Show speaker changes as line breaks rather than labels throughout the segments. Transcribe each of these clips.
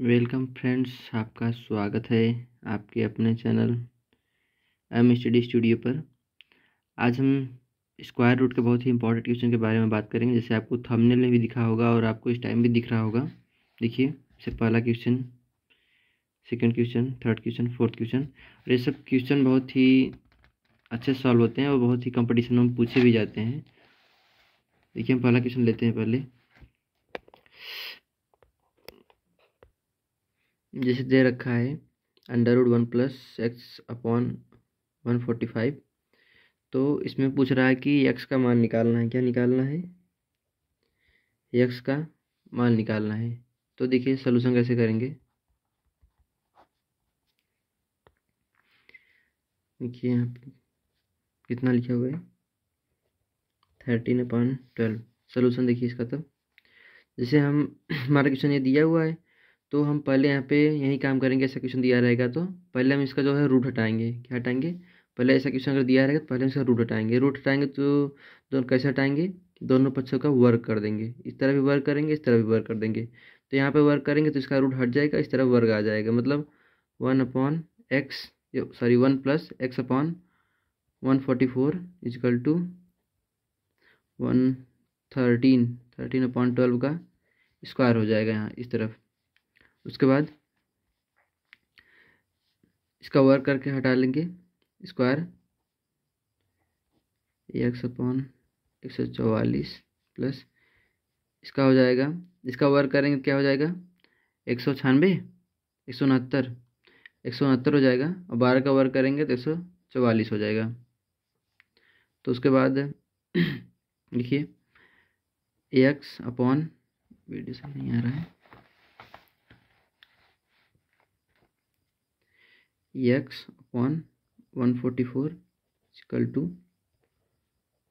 Welcome friends आपका स्वागत है आपके अपने चैनल एम स्टडी स्टूडियो पर आज हम स्क्वायर रूट के बहुत ही इंपॉर्टेंट क्वेश्चन के बारे में बात करेंगे जैसे आपको थंबनेल में भी दिखा होगा और आपको इस टाइम भी दिख रहा होगा देखिए जैसे पहला question second question third question fourth question और ये सब क्वेश्चन बहुत ही अच्छे सॉल्व होते हैं और बहुत ही कंपटिशन में पूछे भी जाते हैं देखिए हम पहला क्वेश्चन लेते हैं पहले जैसे दे रखा है under root one plus X upon one forty five तो इसमें पूछ रहा है कि एक्स का मान निकालना है क्या निकालना है एक्स का मान निकालना है तो देखिए सोल्यूशन कैसे करेंगे देखिए यहाँ पे कितना लिखा हुआ है थर्टीन अपॉन ट्वेल्व सोल्यूशन देखिए इसका तब तो। जैसे हम हमारा क्वेश्चन ये दिया हुआ है तो हम पहले यहाँ पे यही काम करेंगे ऐसा क्वेश्चन दिया रहेगा तो पहले हम इसका जो है रूट हटाएंगे क्या हटाएंगे पहले ऐसा क्वेश्चन अगर दिया रहेगा तो पहले हम इसका रूट हटाएंगे रूट हटाएंगे तो दोनों कैसे हटाएंगे दोनों पक्षों का वर्क कर देंगे इस तरह भी वर्क करेंगे इस तरह भी वर्क कर देंगे तो यहाँ पर वर्क करेंगे तो इसका रूट हट जाएगा इस तरह वर्ग आ जाएगा मतलब one upon X sorry one plus X upon one forty four equal to one thirteen thirteen upon twelve का स्क्वायर हो जाएगा यहाँ इस तरफ उसके बाद इसका वर्क करके हटा लेंगे स्क्वायर एक्स अपॉन एक सौ चौवालीस प्लस इसका हो जाएगा इसका वर्क करेंगे क्या हो जाएगा एक सौ छानबे एक सौ उनहत्तर एक सौ उनहत्तर हो जाएगा और बारह का वर्क करेंगे तो एक सौ चवालीस हो जाएगा तो उसके बाद लिखिए एक्स अपॉन वीडियो सब नहीं आ रहा है X upon one forty four equal to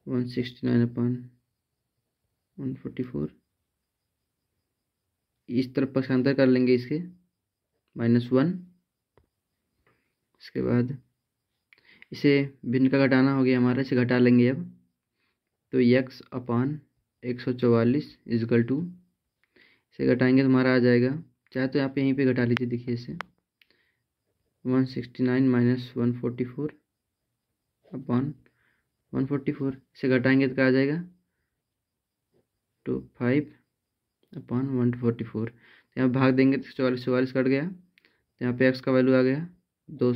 one sixty nine upon one forty four इस तरफ पक्षांतर कर लेंगे इसके माइनस वन इसके बाद इसे भिन्न का घटाना हो गया हमारा इसे घटा लेंगे अब तो यक्स अपान एक सौ चौवालीस इजकल टू इसे घटाएंगे तो हमारा आ जाएगा चाहे तो आप यहीं पे घटा लीजिए देखिए इसे one sixty nine minus one forty four upon one forty four इसे घटाएंगे तो क्या आ जाएगा two five upon one forty four तो यहाँ भाग देंगे तो चौवालीस चौवालीस कट गया तो यहाँ पे एक्स का वैल्यू आ गया दो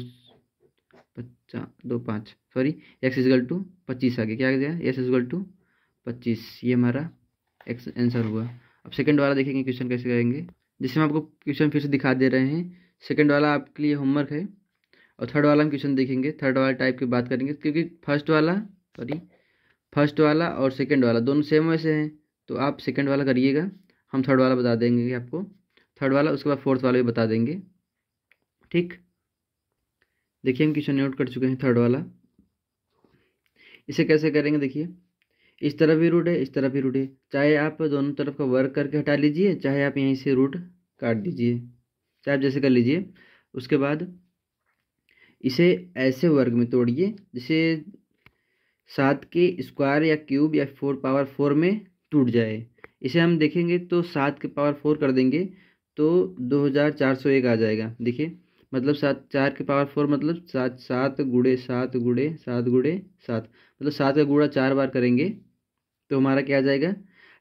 पच्चा दो पाँच सॉरी एक्स इजगल टू पच्चीस आ गया क्या आ गया एक्स इजगल टू पच्चीस ये हमारा एक्स आंसर हुआ अब सेकंड वाला देखेंगे क्वेश्चन कैसे करेंगे जिसमें आपको क्वेश्चन फिर से दिखा दे रहे हैं सेकेंड वाला आपके लिए होमवर्क है और थर्ड वाला हम क्वेश्चन देखेंगे थर्ड वाला टाइप की बात करेंगे क्योंकि फर्स्ट वाला सॉरी फर्स्ट वाला और सेकेंड वाला दोनों सेम वैसे हैं तो आप सेकेंड वाला करिएगा हम थर्ड वाला बता देंगे आपको थर्ड वाला उसके बाद फोर्थ वाला भी बता देंगे ठीक देखिए हम क्वेश्चन नोट कर चुके हैं थर्ड वाला इसे कैसे करेंगे देखिए इस तरफ भी रूट है इस तरफ भी रूट है चाहे आप दोनों तरफ का वर्क करके हटा लीजिए चाहे आप यहीं से रूट काट दीजिए चार तो जैसे कर लीजिए उसके बाद इसे ऐसे वर्ग में तोड़िए जिसे सात के स्क्वायर या क्यूब या फोर पावर फोर में टूट जाए इसे हम देखेंगे तो सात के पावर फोर कर देंगे तो दो हज़ार चार सौ एक आ जाएगा देखिए मतलब सात चार के पावर फोर मतलब सात सात गुड़े सात गुड़े सात गुड़े सात मतलब सात का गुड़ा चार बार करेंगे तो हमारा क्या आ जाएगा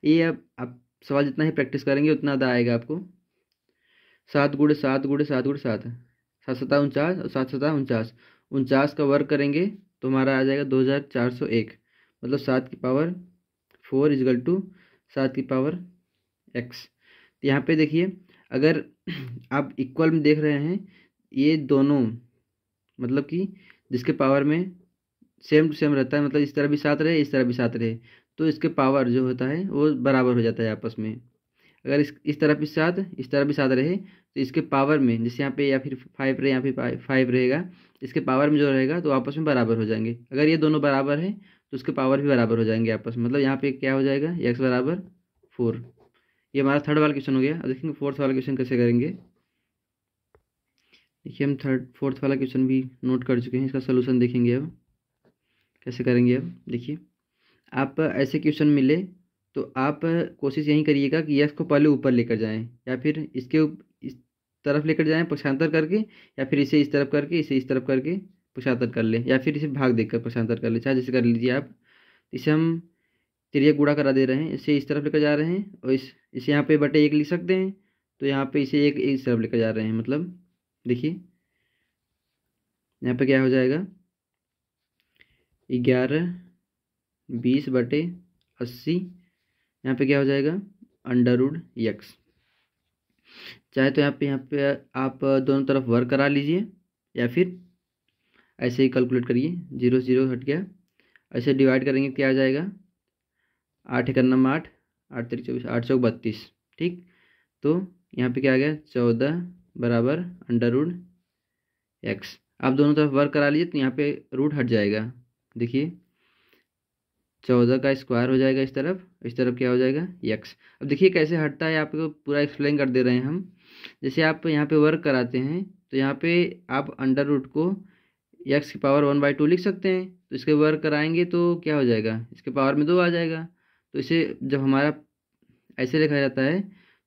ये आप, आप सवाल जितना ही प्रैक्टिस करेंगे उतना आएगा आपको सात गुड़े सात गुड़े सात गुड़े सात सात सता उनचास और सात सता उनचास उनचास का वर्ग करेंगे तो हमारा आ जाएगा दो हज़ार चार सौ एक मतलब सात की पावर फोर इजगल टू सात की पावर एक्स तो यहाँ पे देखिए अगर आप इक्वल में देख रहे हैं ये दोनों मतलब कि जिसके पावर में सेम टू सेम रहता है मतलब इस तरह भी साथ रहे इस तरह भी साथ रहे तो इसके पावर जो होता है वो बराबर हो जाता है आपस में अगर इस इस तरफ भी सात इस तरफ भी सात रहे तो इसके पावर में जैसे यहाँ पे या फिर फाइव रहे या फिर फाइव रहेगा इसके पावर में जो रहेगा तो आपस में बराबर हो जाएंगे अगर ये दोनों बराबर है तो उसके पावर भी बराबर हो जाएंगे आपस में मतलब यहाँ पे क्या हो जाएगा एक्स बराबर फोर ये हमारा थर्ड वाला क्वेश्चन हो गया अब देखेंगे फोर्थ वाला क्वेश्चन कैसे करेंगे देखिए हम थर्ड फोर्थ वाला क्वेश्चन भी नोट कर चुके हैं इसका सोल्यूशन देखेंगे अब कैसे करेंगे अब देखिए आप ऐसे क्वेश्चन मिले तो आप कोशिश यही करिएगा कि यस को पहले ऊपर लेकर जाएं या फिर इसके इस तरफ लेकर जाएं पक्षांतर करके या फिर इसे इस तरफ करके इसे इस तरफ करके पक्षांतर कर लें या फिर इसे भाग देकर पक्षांतर कर लें चाहे जैसे कर लीजिए आप इसे हम तिरक गुड़ा करा दे रहे हैं इसे इस तरफ लेकर जा रहे हैं और इस इसे यहाँ पर बटे एक लिख सकते हैं तो यहाँ पर इसे एक इस तरफ लेकर जा रहे हैं मतलब देखिए यहाँ पर क्या हो जाएगा ग्यारह बीस बटे अस्सी यहाँ पे क्या हो जाएगा अंडरवुड यक्स चाहे तो यहाँ पे यहाँ पे आप दोनों तरफ वर्क करा लीजिए या फिर ऐसे ही कैलकुलेट करिए जीरो जीरो हट गया ऐसे डिवाइड करेंगे तो क्या आ जाएगा आठ एक नम आठ आठ तेरह चौबीस आठ सौ बत्तीस ठीक तो यहाँ पे क्या आ गया चौदह बराबर अंडरवुड एक्स आप दोनों तरफ वर्क करा लीजिए तो यहाँ पे रूट हट जाएगा देखिए चौदह का स्क्वायर हो जाएगा इस तरफ इस तरफ क्या हो जाएगा यक्स अब देखिए कैसे हटता है आपको पूरा एक्सप्लेन कर दे रहे हैं हम जैसे आप यहाँ पे वर्क कराते हैं तो यहाँ पे आप अंडर रूट को यक्स की पावर वन बाई टू लिख सकते हैं तो इसके वर्क कराएंगे तो क्या हो जाएगा इसके पावर में दो आ जाएगा तो इसे जब हमारा ऐसे लिखा जाता है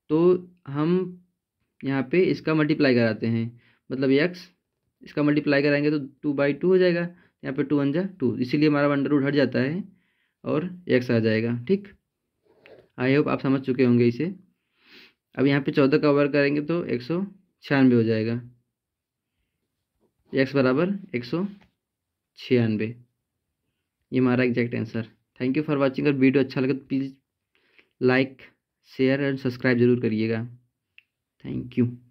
तो हम यहाँ पर इसका मल्टीप्लाई कराते हैं मतलब यक्स इसका मल्टीप्लाई कराएंगे तो टू बाई टू हो जाएगा यहाँ पे टू वन जा टू इसीलिए हमारा अंडर रूट हट जाता है और एक्स आ जाएगा ठीक आई होप आप समझ चुके होंगे इसे अब यहाँ पे चौदह का वर्ग करेंगे तो एक सौ छियानवे हो जाएगा एक्स बराबर एक सौ छियानवे ये हमारा exact answer thank you for watching और वीडियो अच्छा लगे तो please like share and subscribe जरूर करिएगा थैंक यू